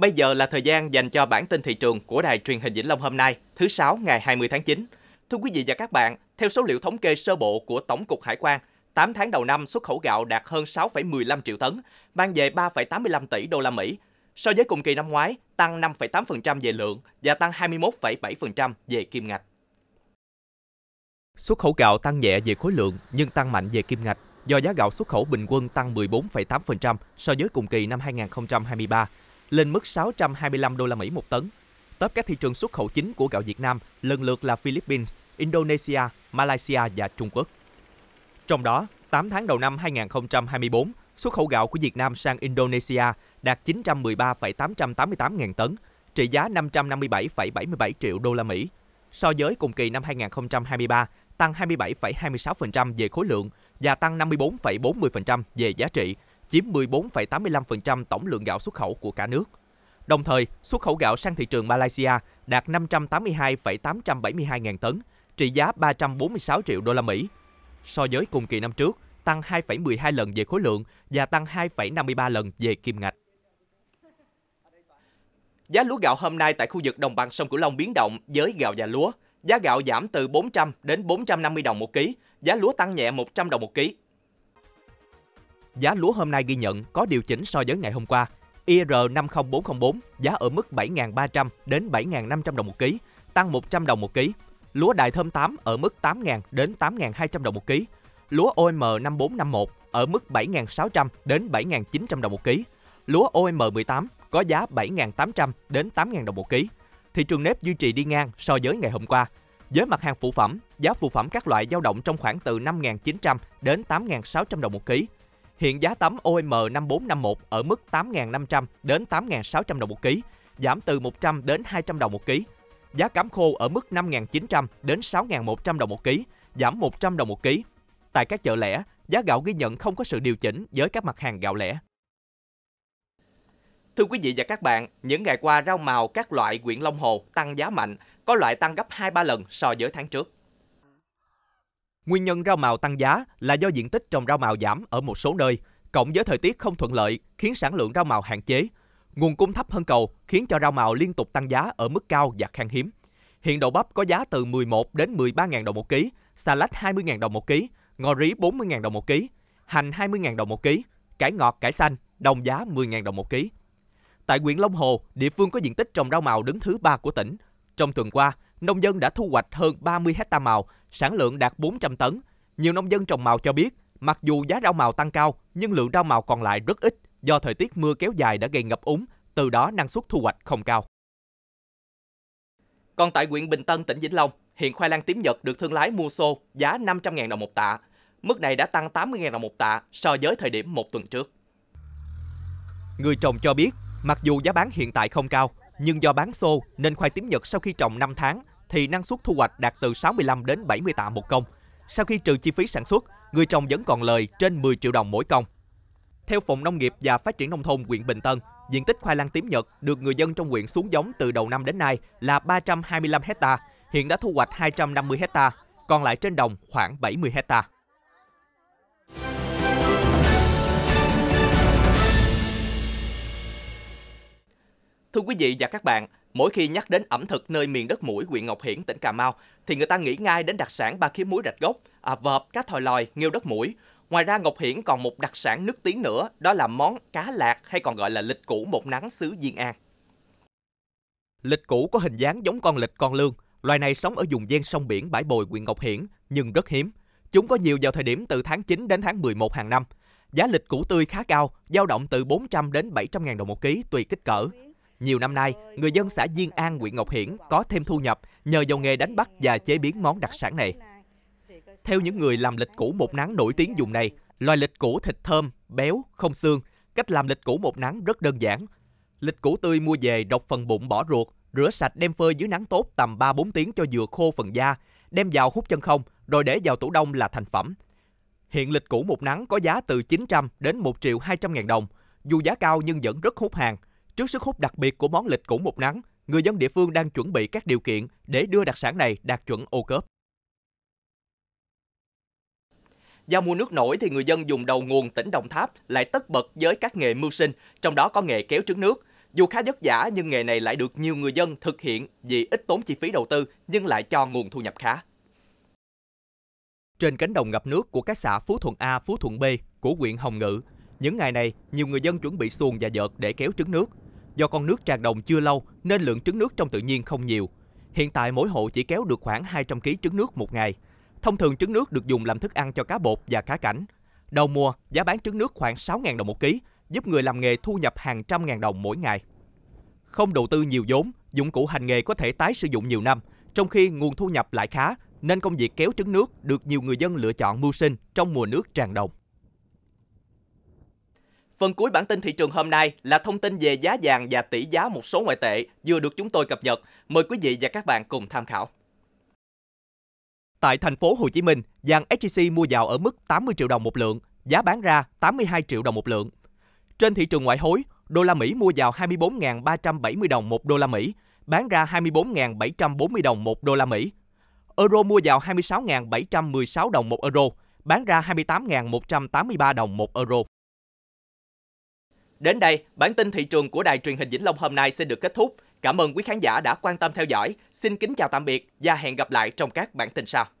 Bây giờ là thời gian dành cho bản tin thị trường của Đài truyền hình Vĩnh Long hôm nay, thứ Sáu ngày 20 tháng 9. Thưa quý vị và các bạn, theo số liệu thống kê sơ bộ của Tổng cục Hải quan, 8 tháng đầu năm xuất khẩu gạo đạt hơn 6,15 triệu tấn, mang về 3,85 tỷ đô la Mỹ. So với cùng kỳ năm ngoái, tăng 5,8% về lượng và tăng 21,7% về kim ngạch. Xuất khẩu gạo tăng nhẹ về khối lượng nhưng tăng mạnh về kim ngạch do giá gạo xuất khẩu bình quân tăng 14,8% so với cùng kỳ năm 2023 lên mức 625 đô la Mỹ một tấn. Top các thị trường xuất khẩu chính của gạo Việt Nam lần lượt là Philippines, Indonesia, Malaysia và Trung Quốc. Trong đó, 8 tháng đầu năm 2024, xuất khẩu gạo của Việt Nam sang Indonesia đạt 913,888 ngàn tấn, trị giá 557,77 triệu đô la Mỹ. So với cùng kỳ năm 2023, tăng 27,26% về khối lượng và tăng 54,40% về giá trị, chiếm 14,85% tổng lượng gạo xuất khẩu của cả nước. Đồng thời, xuất khẩu gạo sang thị trường Malaysia đạt 582,872 ngàn tấn, trị giá 346 triệu đô la Mỹ. So với cùng kỳ năm trước, tăng 2,12 lần về khối lượng và tăng 2,53 lần về kim ngạch. Giá lúa gạo hôm nay tại khu vực đồng bằng sông Cửu Long biến động với gạo và lúa. Giá gạo giảm từ 400 đến 450 đồng một ký, giá lúa tăng nhẹ 100 đồng một ký giá lúa hôm nay ghi nhận có điều chỉnh so với ngày hôm qua. IR 50404 giá ở mức 7.300 đến 7.500 đồng một ký, tăng 100 đồng một ký. Lúa đại thơm 8 ở mức 8.000 đến 8.200 đồng một ký. Lúa OM 5451 ở mức 7.600 đến 7.900 đồng một ký. Lúa OM 18 có giá 7.800 đến 8.000 đồng một ký. Thị trường nếp duy trì đi ngang so với ngày hôm qua. Với mặt hàng phụ phẩm, giá phụ phẩm các loại dao động trong khoảng từ 5.900 đến 8.600 đồng một ký Hiện giá tấm OM 5451 ở mức 8.500 đến 8.600 đồng một ký, giảm từ 100 đến 200 đồng một ký. Giá cám khô ở mức 5.900 đến 6.100 đồng một ký, giảm 100 đồng một ký. Tại các chợ lẻ, giá gạo ghi nhận không có sự điều chỉnh với các mặt hàng gạo lẻ. Thưa quý vị và các bạn, những ngày qua rau màu các loại quyện Long Hồ tăng giá mạnh, có loại tăng gấp 2-3 lần so với tháng trước. Nguyên nhân rau màu tăng giá là do diện tích trồng rau màu giảm ở một số nơi, cộng với thời tiết không thuận lợi khiến sản lượng rau màu hạn chế. Nguồn cung thấp hơn cầu khiến cho rau màu liên tục tăng giá ở mức cao và khan hiếm. Hiện đậu bắp có giá từ 11 đến 13.000 đồng một ký, xà lách 20.000 đồng một ký, ngò rí 40.000 đồng một ký, hành 20.000 đồng một ký, cải ngọt, cải xanh đồng giá 10.000 đồng một ký. Tại huyện Long Hồ, địa phương có diện tích trồng rau màu đứng thứ ba của tỉnh. Trong tuần qua, nông dân đã thu hoạch hơn 30 hecta màu sản lượng đạt 400 tấn. Nhiều nông dân trồng màu cho biết, mặc dù giá rau màu tăng cao, nhưng lượng rau màu còn lại rất ít do thời tiết mưa kéo dài đã gây ngập úng, từ đó năng suất thu hoạch không cao. Còn tại huyện Bình Tân, tỉnh Vĩnh Long, hiện khoai lang tím Nhật được thương lái mua xô giá 500.000 đồng một tạ. Mức này đã tăng 80.000 đồng một tạ so với thời điểm một tuần trước. Người trồng cho biết, mặc dù giá bán hiện tại không cao, nhưng do bán xô nên khoai tím Nhật sau khi trồng 5 tháng thì năng suất thu hoạch đạt từ 65 đến 70 tạ một công. Sau khi trừ chi phí sản xuất, người trồng vẫn còn lời trên 10 triệu đồng mỗi công. Theo Phòng Nông nghiệp và Phát triển Nông thôn huyện Bình Tân, diện tích khoai lang tím Nhật được người dân trong huyện xuống giống từ đầu năm đến nay là 325 hecta, hiện đã thu hoạch 250 hecta, còn lại trên đồng khoảng 70 hecta. Thưa quý vị và các bạn, Mỗi khi nhắc đến ẩm thực nơi miền đất mũi huyện Ngọc Hiển, tỉnh Cà Mau, thì người ta nghĩ ngay đến đặc sản ba khía muối rạch gốc, à, vợp, cá thòi lòi, nghêu đất mũi. Ngoài ra Ngọc Hiển còn một đặc sản nước tiếng nữa, đó là món cá lạc hay còn gọi là lịch cũ một nắng xứ Diên An. Lịch cũ có hình dáng giống con lịch con lương. Loài này sống ở vùng ven sông biển Bãi Bồi, huyện Ngọc Hiển, nhưng rất hiếm. Chúng có nhiều vào thời điểm từ tháng 9 đến tháng 11 hàng năm. Giá lịch cũ tươi khá cao, dao động từ 400 đến 700 ngàn đồng một ký tùy kích cỡ. Nhiều năm nay, người dân xã Diên An, huyện Ngọc Hiển có thêm thu nhập nhờ vào nghề đánh bắt và chế biến món đặc sản này. Theo những người làm lịch cũ một nắng nổi tiếng vùng này, loài lịch cũ thịt thơm, béo, không xương. Cách làm lịch cũ một nắng rất đơn giản. Lịch cũ tươi mua về đọc phần bụng bỏ ruột, rửa sạch đem phơi dưới nắng tốt tầm 3-4 tiếng cho vừa khô phần da, đem vào hút chân không rồi để vào tủ đông là thành phẩm. Hiện lịch cũ một nắng có giá từ 900 đến 1 triệu 200 ngàn đồng. Dù giá cao nhưng vẫn rất hút hàng – Trước sức hút đặc biệt của món lịch cũng một nắng, người dân địa phương đang chuẩn bị các điều kiện để đưa đặc sản này đạt chuẩn ô cớp. Giao mua nước nổi thì người dân dùng đầu nguồn tỉnh Đồng Tháp lại tất bật với các nghề mưu sinh, trong đó có nghề kéo trứng nước. Dù khá vất vả nhưng nghề này lại được nhiều người dân thực hiện vì ít tốn chi phí đầu tư nhưng lại cho nguồn thu nhập khá. Trên cánh đồng ngập nước của các xã Phú Thuận A, Phú Thuận B của huyện Hồng Ngự, những ngày này, nhiều người dân chuẩn bị xuồng và vợt để kéo trứng nước. Do con nước tràn đồng chưa lâu nên lượng trứng nước trong tự nhiên không nhiều. Hiện tại mỗi hộ chỉ kéo được khoảng 200 kg trứng nước một ngày. Thông thường trứng nước được dùng làm thức ăn cho cá bột và cá cảnh. Đầu mùa, giá bán trứng nước khoảng 6.000 đồng một ký, giúp người làm nghề thu nhập hàng trăm ngàn đồng mỗi ngày. Không đầu tư nhiều vốn, dụng cụ hành nghề có thể tái sử dụng nhiều năm, trong khi nguồn thu nhập lại khá, nên công việc kéo trứng nước được nhiều người dân lựa chọn mưu sinh trong mùa nước tràn đồng. Phần cuối bản tin thị trường hôm nay là thông tin về giá vàng và tỷ giá một số ngoại tệ vừa được chúng tôi cập nhật. Mời quý vị và các bạn cùng tham khảo. Tại thành phố Hồ Chí Minh, vàng SJC mua vào ở mức 80 triệu đồng một lượng, giá bán ra 82 triệu đồng một lượng. Trên thị trường ngoại hối, đô la Mỹ mua vào 24.370 đồng một đô la Mỹ, bán ra 24.740 đồng một đô la Mỹ. Euro mua vào 26.716 đồng một euro, bán ra 28.183 đồng một euro. Đến đây, bản tin thị trường của Đài truyền hình Vĩnh Long hôm nay sẽ được kết thúc. Cảm ơn quý khán giả đã quan tâm theo dõi. Xin kính chào tạm biệt và hẹn gặp lại trong các bản tin sau.